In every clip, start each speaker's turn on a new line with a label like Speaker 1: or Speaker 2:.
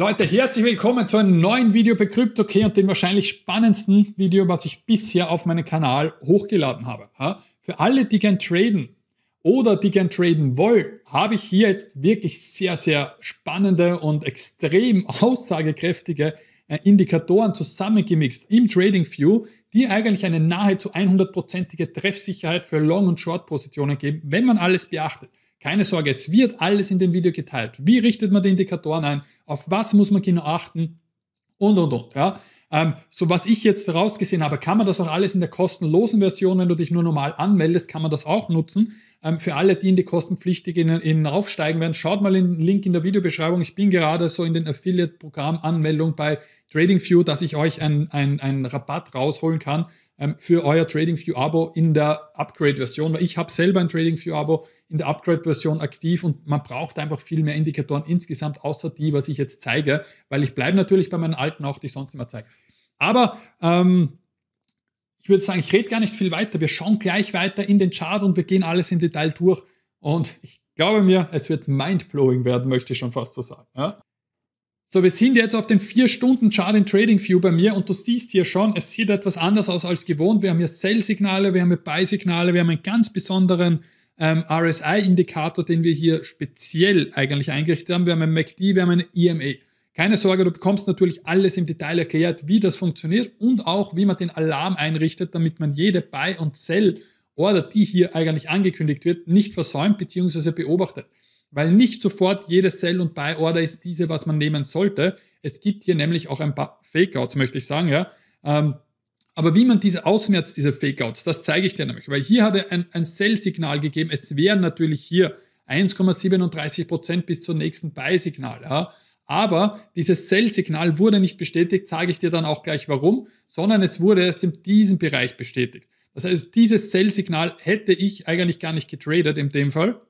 Speaker 1: Leute, herzlich willkommen zu einem neuen Video bei CryptoKey und dem wahrscheinlich spannendsten Video, was ich bisher auf meinem Kanal hochgeladen habe. Für alle, die gern traden oder die gern traden wollen, habe ich hier jetzt wirklich sehr, sehr spannende und extrem aussagekräftige äh, Indikatoren zusammengemixt im Trading View, die eigentlich eine nahezu 100%ige Treffsicherheit für Long- und Short-Positionen geben, wenn man alles beachtet. Keine Sorge, es wird alles in dem Video geteilt. Wie richtet man die Indikatoren ein? Auf was muss man genau achten? Und, und, und. Ja? Ähm, so was ich jetzt rausgesehen habe, kann man das auch alles in der kostenlosen Version, wenn du dich nur normal anmeldest, kann man das auch nutzen. Ähm, für alle, die in die kostenpflichtigen in, aufsteigen werden, schaut mal den Link in der Videobeschreibung. Ich bin gerade so in den Affiliate-Programm-Anmeldung bei TradingView, dass ich euch einen ein Rabatt rausholen kann ähm, für euer TradingView-Abo in der Upgrade-Version, weil ich habe selber ein TradingView-Abo in der Upgrade-Version aktiv und man braucht einfach viel mehr Indikatoren insgesamt, außer die, was ich jetzt zeige, weil ich bleibe natürlich bei meinen alten auch, die ich sonst immer zeige. Aber ähm, ich würde sagen, ich rede gar nicht viel weiter. Wir schauen gleich weiter in den Chart und wir gehen alles im Detail durch. Und ich glaube mir, es wird mindblowing werden, möchte ich schon fast so sagen. Ja? So, wir sind jetzt auf den 4-Stunden-Chart in Trading View bei mir und du siehst hier schon, es sieht etwas anders aus als gewohnt. Wir haben hier Sell-Signale, wir haben hier Buy-Signale, wir haben einen ganz besonderen ähm, RSI-Indikator, den wir hier speziell eigentlich eingerichtet haben. Wir haben ein MACD, wir haben ein EMA. Keine Sorge, du bekommst natürlich alles im Detail erklärt, wie das funktioniert und auch, wie man den Alarm einrichtet, damit man jede Buy- und Sell-Order, die hier eigentlich angekündigt wird, nicht versäumt bzw. beobachtet. Weil nicht sofort jede Sell- und Buy-Order ist diese, was man nehmen sollte. Es gibt hier nämlich auch ein paar Fake-Outs, möchte ich sagen, ja. Ähm, aber wie man diese ausmerzt, diese Fakeouts, das zeige ich dir nämlich. Weil hier hat er ein, ein Sell-Signal gegeben. Es wären natürlich hier 1,37% bis zum nächsten Buy-Signal. Ja. Aber dieses Sell-Signal wurde nicht bestätigt, sage ich dir dann auch gleich warum, sondern es wurde erst in diesem Bereich bestätigt. Das heißt, dieses Sell-Signal hätte ich eigentlich gar nicht getradet in dem Fall.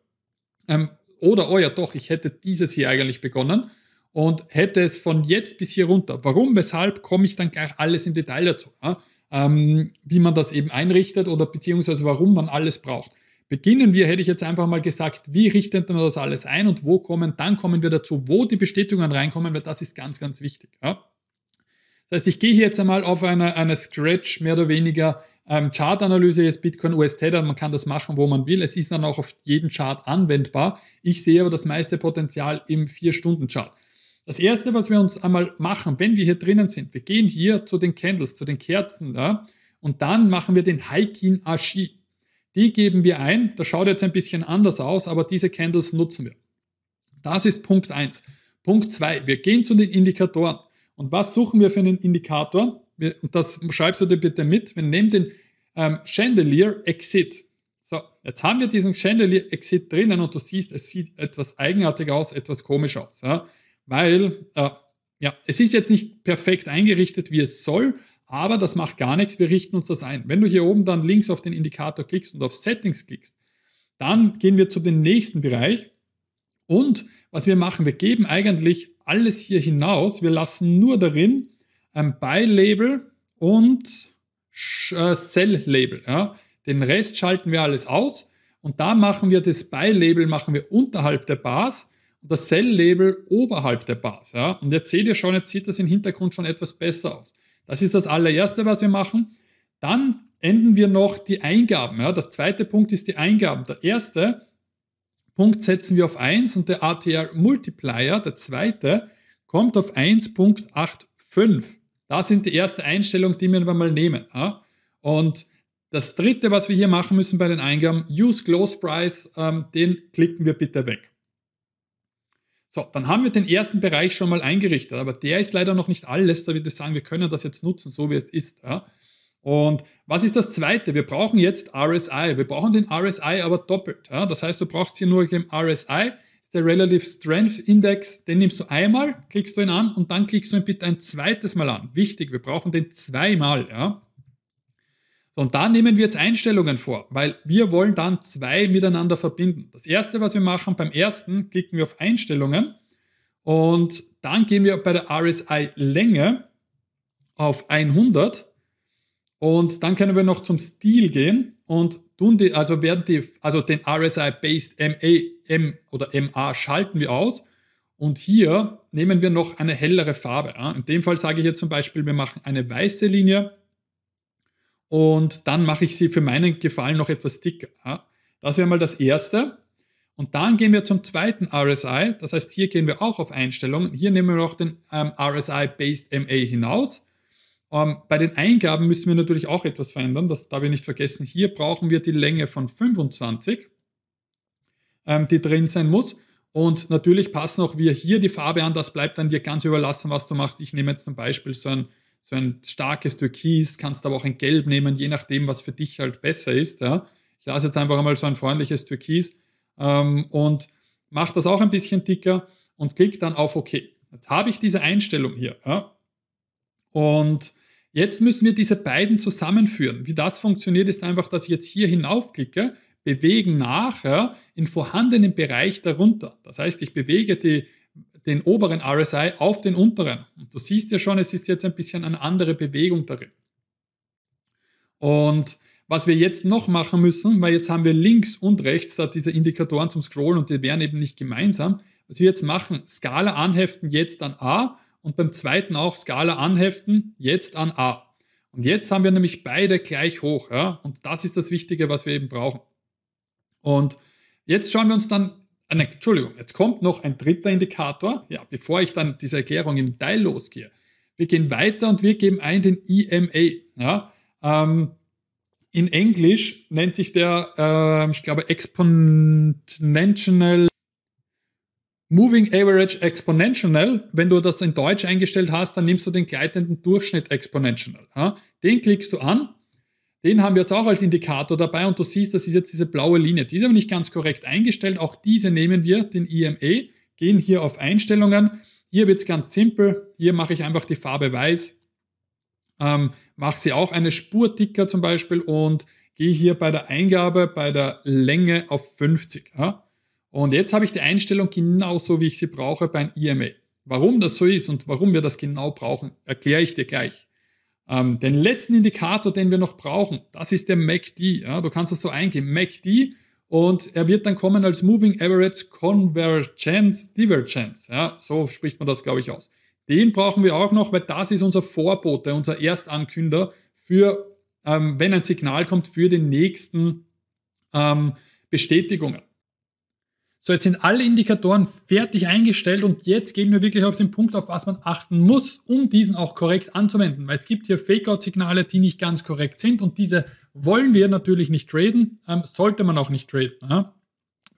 Speaker 1: Ähm, oder, oh ja, doch, ich hätte dieses hier eigentlich begonnen und hätte es von jetzt bis hier runter. Warum, weshalb, komme ich dann gleich alles im Detail dazu. Ja? ähm, wie man das eben einrichtet oder beziehungsweise warum man alles braucht. Beginnen wir, hätte ich jetzt einfach mal gesagt, wie richtet man das alles ein und wo kommen, dann kommen wir dazu, wo die Bestätigungen reinkommen, weil das ist ganz, ganz wichtig. Ja? Das heißt, ich gehe hier jetzt einmal auf eine, eine Scratch mehr oder weniger ähm, Chart-Analyse ist Bitcoin UST, man kann das machen, wo man will. Es ist dann auch auf jeden Chart anwendbar. Ich sehe aber das meiste Potenzial im 4-Stunden-Chart. Das Erste, was wir uns einmal machen, wenn wir hier drinnen sind, wir gehen hier zu den Candles, zu den Kerzen da und dann machen wir den Haikin Ashi. Die geben wir ein, das schaut jetzt ein bisschen anders aus, aber diese Candles nutzen wir. Das ist Punkt 1. Punkt 2, wir gehen zu den Indikatoren. Und was suchen wir für einen Indikator? Wir, und das schreibst du dir bitte mit. Wir nehmen den ähm, Chandelier Exit. So, jetzt haben wir diesen Chandelier Exit drinnen und du siehst, es sieht etwas eigenartig aus, etwas komisch aus. Ja? weil äh, ja, es ist jetzt nicht perfekt eingerichtet, wie es soll, aber das macht gar nichts, wir richten uns das ein. Wenn du hier oben dann links auf den Indikator klickst und auf Settings klickst, dann gehen wir zu dem nächsten Bereich und was wir machen, wir geben eigentlich alles hier hinaus, wir lassen nur darin ein Buy-Label und äh, Sell-Label. Ja. Den Rest schalten wir alles aus und da machen wir das Buy-Label machen wir unterhalb der Bars und das Cell-Label oberhalb der Bars. Ja? Und jetzt seht ihr schon, jetzt sieht das im Hintergrund schon etwas besser aus. Das ist das allererste, was wir machen. Dann enden wir noch die Eingaben. Ja? Das zweite Punkt ist die Eingaben. Der erste Punkt setzen wir auf 1 und der ATR-Multiplier, der zweite, kommt auf 1.85. Das sind die erste Einstellung, die wir mal nehmen. Ja? Und das dritte, was wir hier machen müssen bei den Eingaben, Use Close Price, ähm, den klicken wir bitte weg. So, dann haben wir den ersten Bereich schon mal eingerichtet, aber der ist leider noch nicht alles, da würde ich sagen, wir können das jetzt nutzen, so wie es ist. Ja? Und was ist das Zweite? Wir brauchen jetzt RSI. Wir brauchen den RSI aber doppelt. Ja? Das heißt, du brauchst hier nur den RSI, ist der Relative Strength Index, den nimmst du einmal, klickst du ihn an und dann klickst du ihn bitte ein zweites Mal an. Wichtig, wir brauchen den zweimal. Ja? Und da nehmen wir jetzt Einstellungen vor, weil wir wollen dann zwei miteinander verbinden. Das erste, was wir machen, beim ersten klicken wir auf Einstellungen und dann gehen wir bei der RSI-Länge auf 100 und dann können wir noch zum Stil gehen und tun die, also werden die, also den RSI-Based MA, oder MA schalten wir aus und hier nehmen wir noch eine hellere Farbe. In dem Fall sage ich jetzt zum Beispiel, wir machen eine weiße Linie und dann mache ich sie für meinen Gefallen noch etwas dicker. Das wäre mal das Erste. Und dann gehen wir zum zweiten RSI. Das heißt, hier gehen wir auch auf Einstellungen. Hier nehmen wir noch den ähm, RSI Based MA hinaus. Ähm, bei den Eingaben müssen wir natürlich auch etwas verändern. Das darf ich nicht vergessen. Hier brauchen wir die Länge von 25, ähm, die drin sein muss. Und natürlich passen auch wir hier die Farbe an. Das bleibt dann dir ganz überlassen, was du machst. Ich nehme jetzt zum Beispiel so ein so ein starkes Türkis, kannst aber auch ein Gelb nehmen, je nachdem, was für dich halt besser ist. Ja. Ich lasse jetzt einfach einmal so ein freundliches Türkis ähm, und mache das auch ein bisschen dicker und klicke dann auf OK. Jetzt habe ich diese Einstellung hier. Ja. Und jetzt müssen wir diese beiden zusammenführen. Wie das funktioniert, ist einfach, dass ich jetzt hier hinaufklicke, bewegen nachher ja, in vorhandenen Bereich darunter. Das heißt, ich bewege die, den oberen RSI auf den unteren. Und du siehst ja schon, es ist jetzt ein bisschen eine andere Bewegung darin. Und was wir jetzt noch machen müssen, weil jetzt haben wir links und rechts da diese Indikatoren zum Scrollen und die wären eben nicht gemeinsam. Was wir jetzt machen, Skala anheften jetzt an A und beim zweiten auch Skala anheften jetzt an A. Und jetzt haben wir nämlich beide gleich hoch. Ja? Und das ist das Wichtige, was wir eben brauchen. Und jetzt schauen wir uns dann Ah, nein, Entschuldigung, jetzt kommt noch ein dritter Indikator, ja, bevor ich dann diese Erklärung im Teil losgehe. Wir gehen weiter und wir geben ein den EMA. Ja, ähm, in Englisch nennt sich der, äh, ich glaube, Exponential Moving Average Exponential. Wenn du das in Deutsch eingestellt hast, dann nimmst du den gleitenden Durchschnitt Exponential. Ja? Den klickst du an den haben wir jetzt auch als Indikator dabei und du siehst, das ist jetzt diese blaue Linie. Die ist aber nicht ganz korrekt eingestellt. Auch diese nehmen wir, den IME, gehen hier auf Einstellungen. Hier wird es ganz simpel. Hier mache ich einfach die Farbe weiß, ähm, mache sie auch eine Spur dicker zum Beispiel und gehe hier bei der Eingabe, bei der Länge auf 50. Ja? Und jetzt habe ich die Einstellung genauso, wie ich sie brauche beim IME. Warum das so ist und warum wir das genau brauchen, erkläre ich dir gleich. Ähm, den letzten Indikator, den wir noch brauchen, das ist der MACD. Ja? Du kannst das so eingeben, MACD und er wird dann kommen als Moving Average Convergence Divergence. Ja? So spricht man das, glaube ich, aus. Den brauchen wir auch noch, weil das ist unser Vorbote, unser Erstankünder für, ähm, wenn ein Signal kommt, für den nächsten ähm, Bestätigungen. So, jetzt sind alle Indikatoren fertig eingestellt und jetzt gehen wir wirklich auf den Punkt, auf was man achten muss, um diesen auch korrekt anzuwenden, weil es gibt hier Fakeout-Signale, die nicht ganz korrekt sind und diese wollen wir natürlich nicht traden, ähm, sollte man auch nicht traden. Ja?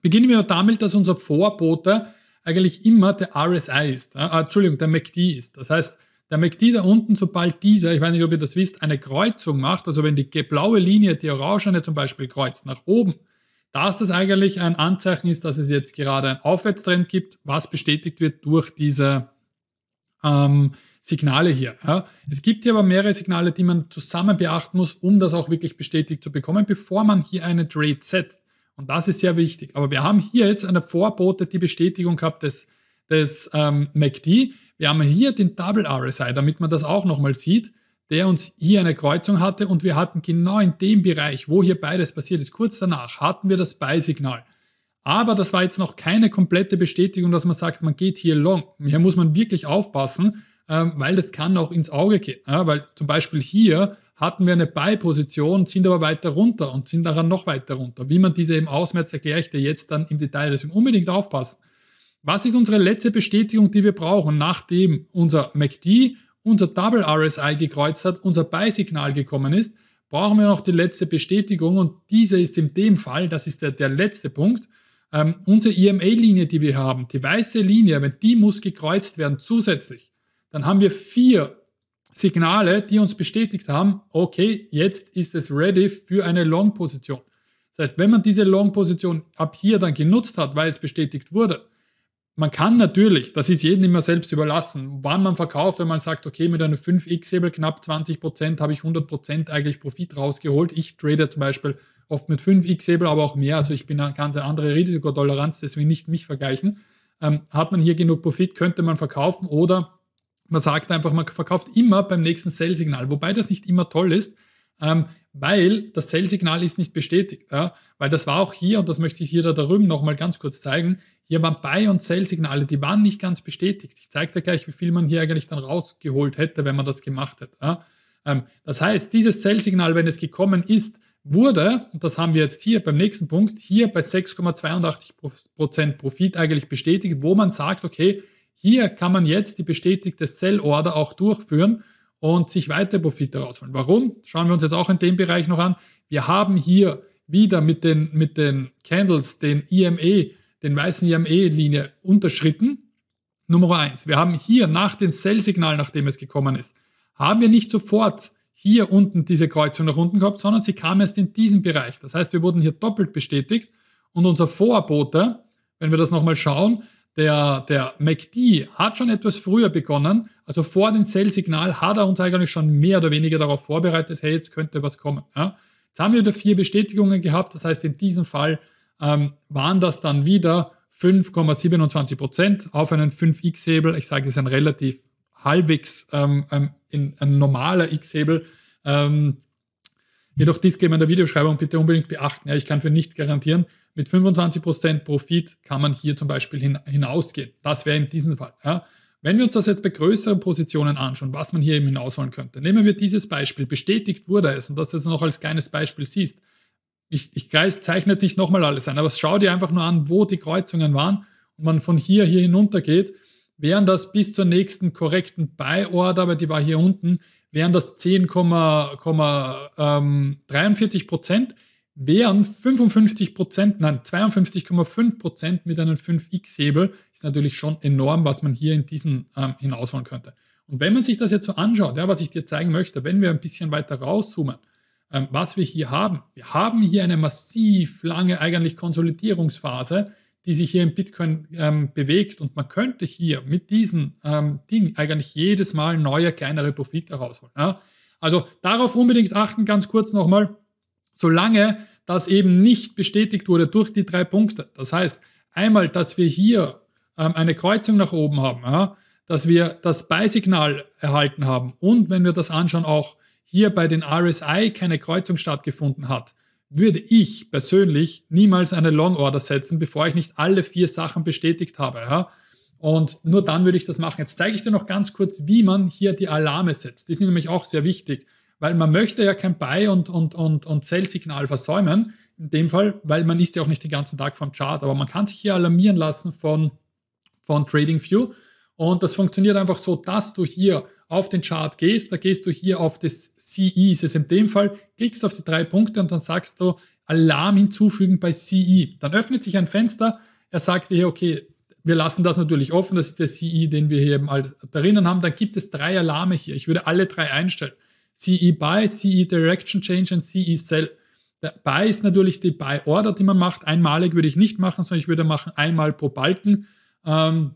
Speaker 1: Beginnen wir damit, dass unser Vorbote eigentlich immer der RSI ist, ja? Ah, Entschuldigung, der MACD ist. Das heißt, der MACD da unten, sobald dieser, ich weiß nicht, ob ihr das wisst, eine Kreuzung macht, also wenn die blaue Linie die orangene zum Beispiel kreuzt nach oben, dass das eigentlich ein Anzeichen ist, dass es jetzt gerade einen Aufwärtstrend gibt, was bestätigt wird durch diese ähm, Signale hier. Ja. Es gibt hier aber mehrere Signale, die man zusammen beachten muss, um das auch wirklich bestätigt zu bekommen, bevor man hier eine Trade setzt. Und das ist sehr wichtig. Aber wir haben hier jetzt eine Vorbote, die Bestätigung gehabt des, des ähm, MACD. Wir haben hier den Double RSI, damit man das auch nochmal sieht der uns hier eine Kreuzung hatte und wir hatten genau in dem Bereich, wo hier beides passiert ist, kurz danach, hatten wir das Beisignal. Aber das war jetzt noch keine komplette Bestätigung, dass man sagt, man geht hier long. Hier muss man wirklich aufpassen, ähm, weil das kann auch ins Auge gehen. Weil zum Beispiel hier hatten wir eine Buy-Position, sind aber weiter runter und sind daran noch weiter runter. Wie man diese eben ausmerzt, erkläre ich dir jetzt dann im Detail. Deswegen unbedingt aufpassen. Was ist unsere letzte Bestätigung, die wir brauchen, nachdem unser MACD unser Double RSI gekreuzt hat, unser Buy-Signal gekommen ist, brauchen wir noch die letzte Bestätigung und diese ist in dem Fall, das ist der, der letzte Punkt, ähm, unsere ema linie die wir haben, die weiße Linie, wenn die muss gekreuzt werden zusätzlich, dann haben wir vier Signale, die uns bestätigt haben, okay, jetzt ist es ready für eine Long-Position. Das heißt, wenn man diese Long-Position ab hier dann genutzt hat, weil es bestätigt wurde, man kann natürlich, das ist jedem immer selbst überlassen, wann man verkauft, wenn man sagt, okay, mit einem 5x-Hebel knapp 20% Prozent habe ich 100% Prozent eigentlich Profit rausgeholt. Ich trade zum Beispiel oft mit 5x-Hebel, aber auch mehr. Also ich bin eine ganz andere Risikotoleranz, deswegen nicht mich vergleichen. Ähm, hat man hier genug Profit, könnte man verkaufen oder man sagt einfach, man verkauft immer beim nächsten Sell-Signal, wobei das nicht immer toll ist. Ähm, weil das Zellsignal ist nicht bestätigt. Ja? Weil das war auch hier, und das möchte ich hier da drüben nochmal ganz kurz zeigen, hier waren Buy- und Sell-Signale, die waren nicht ganz bestätigt. Ich zeige dir gleich, wie viel man hier eigentlich dann rausgeholt hätte, wenn man das gemacht hätte. Ja? Ähm, das heißt, dieses Sell-Signal, wenn es gekommen ist, wurde, und das haben wir jetzt hier beim nächsten Punkt, hier bei 6,82% Profit eigentlich bestätigt, wo man sagt, okay, hier kann man jetzt die bestätigte Sell-Order auch durchführen und sich weiter Profite rausholen. Warum? Schauen wir uns jetzt auch in dem Bereich noch an. Wir haben hier wieder mit den, mit den Candles den IME, e, den weißen IME-Linie e unterschritten. Nummer eins. Wir haben hier nach dem Sell-Signal, nachdem es gekommen ist, haben wir nicht sofort hier unten diese Kreuzung nach unten gehabt, sondern sie kam erst in diesen Bereich. Das heißt, wir wurden hier doppelt bestätigt und unser Vorbote, wenn wir das nochmal schauen, der, der MACD hat schon etwas früher begonnen, also vor dem Sell-Signal hat er uns eigentlich schon mehr oder weniger darauf vorbereitet, hey, jetzt könnte was kommen. Ja. Jetzt haben wir wieder vier Bestätigungen gehabt, das heißt in diesem Fall ähm, waren das dann wieder 5,27 auf einen 5x-Hebel. Ich sage, das ist ein relativ halbwegs ähm, ein, ähm, ein normaler x-Hebel. Ähm, jedoch dies geben in der Videobeschreibung bitte unbedingt beachten. Ja, ich kann für nicht garantieren. Mit 25% Profit kann man hier zum Beispiel hin, hinausgehen. Das wäre in diesem Fall. Ja. Wenn wir uns das jetzt bei größeren Positionen anschauen, was man hier eben hinausholen könnte, nehmen wir dieses Beispiel, bestätigt wurde es und das jetzt noch als kleines Beispiel siehst. Ich, ich zeichne zeichnet sich nochmal alles ein, aber schau dir einfach nur an, wo die Kreuzungen waren und man von hier hier hinunter geht, wären das bis zur nächsten korrekten Buy-Order, aber die war hier unten, wären das 10,43 ähm, Prozent wären 55 nein, 52,5 mit einem 5x-Hebel ist natürlich schon enorm, was man hier in diesen ähm, hinausholen könnte. Und wenn man sich das jetzt so anschaut, ja, was ich dir zeigen möchte, wenn wir ein bisschen weiter rauszoomen, ähm, was wir hier haben. Wir haben hier eine massiv lange eigentlich Konsolidierungsphase, die sich hier im Bitcoin ähm, bewegt und man könnte hier mit diesem ähm, Ding eigentlich jedes Mal neue kleinere Profite rausholen. Ja? Also darauf unbedingt achten, ganz kurz nochmal solange das eben nicht bestätigt wurde durch die drei Punkte. Das heißt, einmal, dass wir hier ähm, eine Kreuzung nach oben haben, ja, dass wir das Beisignal erhalten haben und wenn wir das anschauen, auch hier bei den RSI keine Kreuzung stattgefunden hat, würde ich persönlich niemals eine Long Order setzen, bevor ich nicht alle vier Sachen bestätigt habe. Ja. Und nur dann würde ich das machen. Jetzt zeige ich dir noch ganz kurz, wie man hier die Alarme setzt. Die sind nämlich auch sehr wichtig weil man möchte ja kein Buy- und, und, und, und Sell-Signal versäumen. In dem Fall, weil man ist ja auch nicht den ganzen Tag vom Chart, aber man kann sich hier alarmieren lassen von, von TradingView. Und das funktioniert einfach so, dass du hier auf den Chart gehst, da gehst du hier auf das CE, ist es in dem Fall, klickst auf die drei Punkte und dann sagst du Alarm hinzufügen bei CE. Dann öffnet sich ein Fenster, er sagt dir hier, okay, wir lassen das natürlich offen, das ist der CE, den wir hier eben drinnen haben, dann gibt es drei Alarme hier. Ich würde alle drei einstellen. CE Buy, CE Direction Change und CE Sell. Der Buy ist natürlich die Buy Order, die man macht. Einmalig würde ich nicht machen, sondern ich würde machen einmal pro Balken ähm,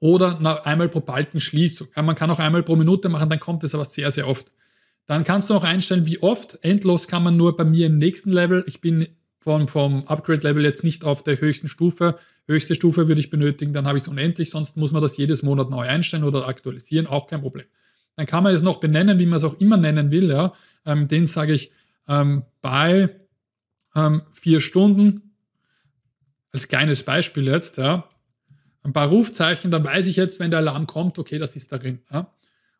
Speaker 1: oder nach, einmal pro Balken Schließung. Man kann auch einmal pro Minute machen, dann kommt es aber sehr, sehr oft. Dann kannst du noch einstellen, wie oft. Endlos kann man nur bei mir im nächsten Level. Ich bin vom, vom Upgrade-Level jetzt nicht auf der höchsten Stufe. Höchste Stufe würde ich benötigen, dann habe ich es unendlich. Sonst muss man das jedes Monat neu einstellen oder aktualisieren, auch kein Problem dann kann man es noch benennen, wie man es auch immer nennen will. Ja. Ähm, den sage ich ähm, bei ähm, vier Stunden, als kleines Beispiel jetzt, ja, ein paar Rufzeichen, dann weiß ich jetzt, wenn der Alarm kommt, okay, das ist darin. Ja.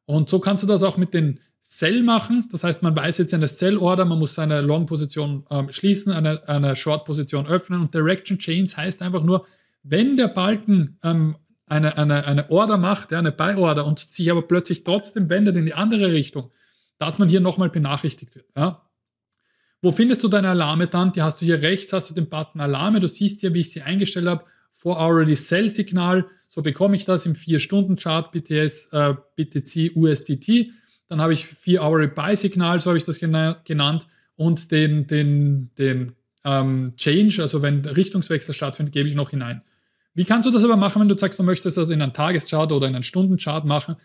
Speaker 1: Und so kannst du das auch mit den Sell machen. Das heißt, man weiß jetzt eine Sell-Order, man muss seine Long-Position ähm, schließen, eine, eine Short-Position öffnen und Direction Chains heißt einfach nur, wenn der Balken ähm, eine, eine, eine Order macht, eine Buy-Order und sich aber plötzlich trotzdem wendet in die andere Richtung, dass man hier nochmal benachrichtigt wird. Ja. Wo findest du deine Alarme dann? Die hast du hier rechts, hast du den Button Alarme. Du siehst hier, wie ich sie eingestellt habe, 4-Hourly Sell-Signal. So bekomme ich das im 4-Stunden-Chart BTS, äh, BTC, USDT. Dann habe ich 4-Hourly Buy-Signal, so habe ich das genannt. Und den, den, den ähm, Change, also wenn Richtungswechsel stattfindet, gebe ich noch hinein. Wie kannst du das aber machen, wenn du sagst, du möchtest das in einen Tageschart oder in einen Stundenchart machen?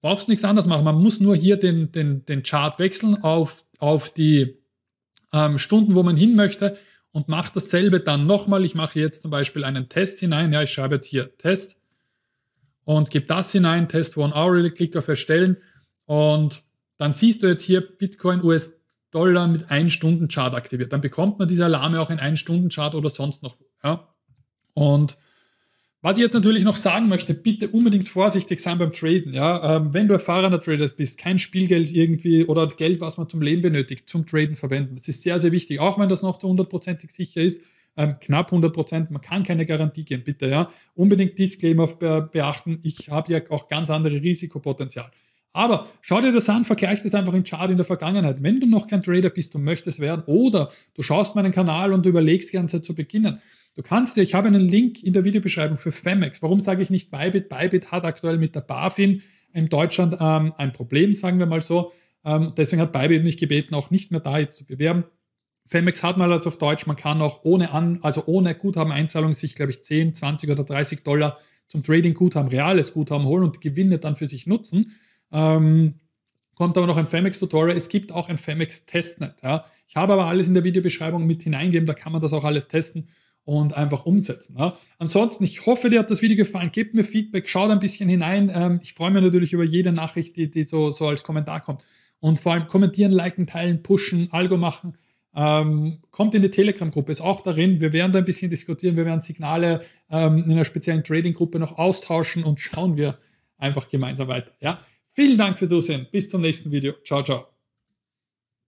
Speaker 1: Brauchst nichts anderes machen. Man muss nur hier den, den, den Chart wechseln auf, auf die ähm, Stunden, wo man hin möchte und macht dasselbe dann nochmal. Ich mache jetzt zum Beispiel einen Test hinein. Ja, ich schreibe jetzt hier Test und gebe das hinein, Test One Hourly, klick auf Erstellen und dann siehst du jetzt hier Bitcoin US Dollar mit 1-Stunden-Chart aktiviert. Dann bekommt man diese Alarme auch in 1-Stunden-Chart oder sonst noch. Ja? Und was ich jetzt natürlich noch sagen möchte, bitte unbedingt vorsichtig sein beim Traden. Ja? Ähm, wenn du erfahrener Trader bist, kein Spielgeld irgendwie oder Geld, was man zum Leben benötigt, zum Traden verwenden. Das ist sehr, sehr wichtig, auch wenn das noch zu hundertprozentig sicher ist. Ähm, knapp 100 Prozent, man kann keine Garantie geben, bitte. Ja? Unbedingt Disclaimer be beachten. Ich habe ja auch ganz andere Risikopotenzial. Aber schau dir das an, vergleich das einfach im Chart in der Vergangenheit. Wenn du noch kein Trader bist und möchtest werden oder du schaust meinen Kanal und überlegst, die ganze Zeit zu beginnen, Du kannst dir, ich habe einen Link in der Videobeschreibung für Femex. Warum sage ich nicht Bybit? Bybit hat aktuell mit der BaFin in Deutschland ähm, ein Problem, sagen wir mal so. Ähm, deswegen hat Bybit mich gebeten, auch nicht mehr da jetzt zu bewerben. Femex hat mal also auf Deutsch, man kann auch ohne an, also ohne Guthabeneinzahlung sich, glaube ich, 10, 20 oder 30 Dollar zum Trading Guthaben, reales Guthaben holen und Gewinne dann für sich nutzen. Ähm, kommt aber noch ein Femex-Tutorial. Es gibt auch ein Femex-Testnet. Ja. Ich habe aber alles in der Videobeschreibung mit hineingeben, da kann man das auch alles testen und einfach umsetzen. Ja. Ansonsten, ich hoffe, dir hat das Video gefallen. Gebt mir Feedback, schaut ein bisschen hinein. Ähm, ich freue mich natürlich über jede Nachricht, die, die so, so als Kommentar kommt. Und vor allem kommentieren, liken, teilen, pushen, Algo machen. Ähm, kommt in die Telegram-Gruppe, ist auch darin. Wir werden da ein bisschen diskutieren, wir werden Signale ähm, in einer speziellen Trading-Gruppe noch austauschen und schauen wir einfach gemeinsam weiter. Ja? Vielen Dank fürs Zusehen. Bis zum nächsten Video. Ciao, ciao.